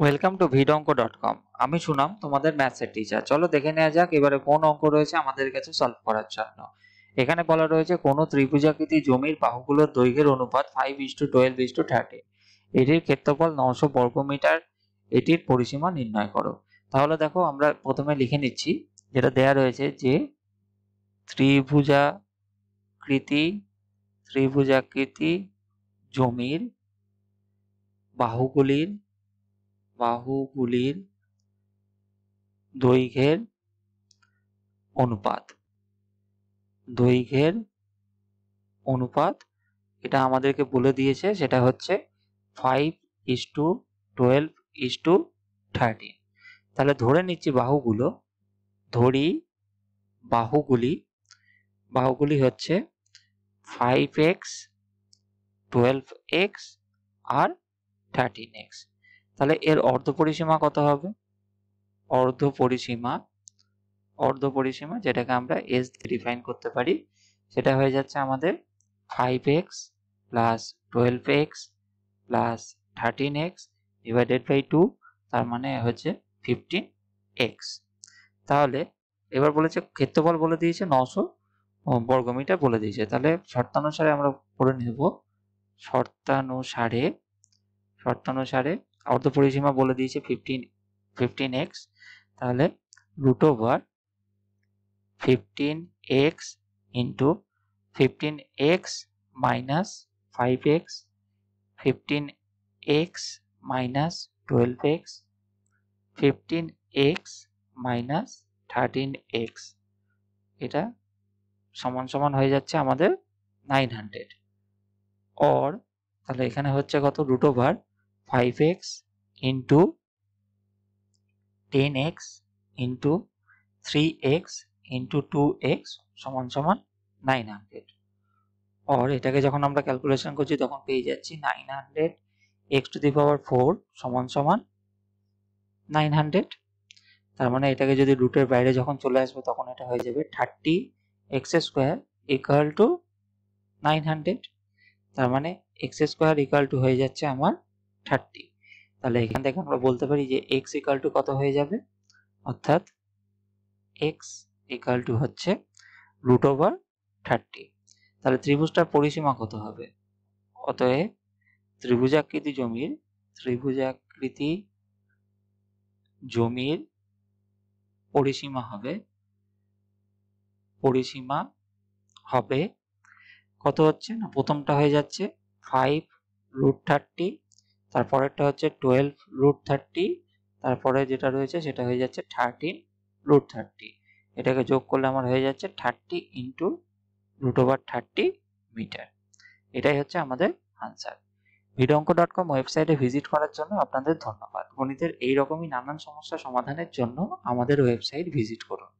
welcome to ভিড অঙ্ক dot com আমি সুনাম তোমাদের ম্যাথসের টিচার চলো দেখে নেওয়া যাক এবারে কোন অঙ্ক রয়েছে আমাদের কাছে সলভ করার জন্য এখানে বলা রয়েছে কোন ত্রিভুজাকৃতি জমির বাহুগুলোর দৈর্ঘ্যের অনুপাত five is to twelve is to thirty এটির ক্ষেত্রফল নশো বর্গমিটার এটির পরিসীমা নির্ণয় করো তাহলে দেখো আমরা প্রথমে লিখে নিচ্ছি যেটা দেয়া রয়েছে যে ত্রিভুজাকৃতি ত্রিভুজাকৃতি জমির বাহুগুলির বাহুগুলির দৈর্ঘ্যের অনুপাত দৈর্ঘ্যের অনুপাত এটা আমাদেরকে বলে দিয়েছে সেটা হচ্ছে five is to twelve is to thirteen তাহলে ধরে নিচ্ছি বাহুগুলো ধরি বাহুগুলি বাহুগুলি হচ্ছে ফাইভ এক্স টুয়েলভ এক্স আর থার্টিন এক্স তাহলে এর অর্ধ পরিসীমা কত হবে অর্ধ পরিসীমা অর্ধ পরিসীমা যেটাকে আমরা এস ডিফাইন করতে পারি সেটা হয়ে যাচ্ছে আমাদের five x plus twelve x plus thirteen x divided by two তার মানে হচ্ছে ফিফটিন এক্স তাহলে এবার বলেছে ক্ষেত্রফল বলে দিয়েছে নশো বর্গমিটার বলে দিয়েছে তাহলে শর্তানুসারে আমরা করে নেব শর্তানুসারে শর্তানুসারে অর্ধ পরিসীমা বলে দিয়েছে ফিফটিন ফিফটিন এক্স তাহলে root over fifteen x into fifteen x minus five x fifteen x minus twelve x fifteen x minus thirteen x এটা সমান সমান হয়ে যাচ্ছে আমাদের নাইন হান্ড্রেড অর তাহলে এখানে হচ্ছে কত root over 5x into 10x into 3x into 2x সমান সমান 900 অর এটাকে যখন আমরা ক্যালকুলেশন করছি তখন পেয়ে যাচ্ছি 900 x টু দি পাওয়ার 4 সমান সমান 900 তার মানে এটাকে যদি রুটের বাইরে যখন চলে আসবে তখন এটা হয়ে যাবে 30 x স্কয়ার ইকুয়াল টু 900 তার মানে x স্কয়ার ইকুয়াল টু হয়ে যাচ্ছে আমার থার্টি তাহলে এখান থেকে আমরা বলতে পারি যে এক্স ইকাল টু কত হয়ে যাবে অর্থাৎ এক্স ইকাল টু হচ্ছে রুট ওভার থার্টি তাহলে ত্রিভুজটার পরিসীমা কত হবে অতএব ত্রিভুজাকৃতি জমির ত্রিভুজাকৃতি জমির পরিসীমা হবে পরিসীমা হবে কত হচ্ছে না প্রথমটা হয়ে যাচ্ছে ফাইভ রুট থার্টি তারপরেরটা হচ্ছে টুয়েলভ রুট থার্টি তারপরে যেটা রয়েছে সেটা হয়ে যাচ্ছে থার্টিন রুট থার্টি এটাকে যোগ করলে আমার হয়ে যাচ্ছে thirty into root over thirty metre এটাই হচ্ছে আমাদের আনসার ভিডঙ্ক ডট কম ওয়েবসাইটে ভিজিট করার জন্য আপনাদের ধন্যবাদ গণিতের এইরকমই নানান সমস্যা সমাধানের জন্য আমাদের ওয়েবসাইট ভিজিট করুন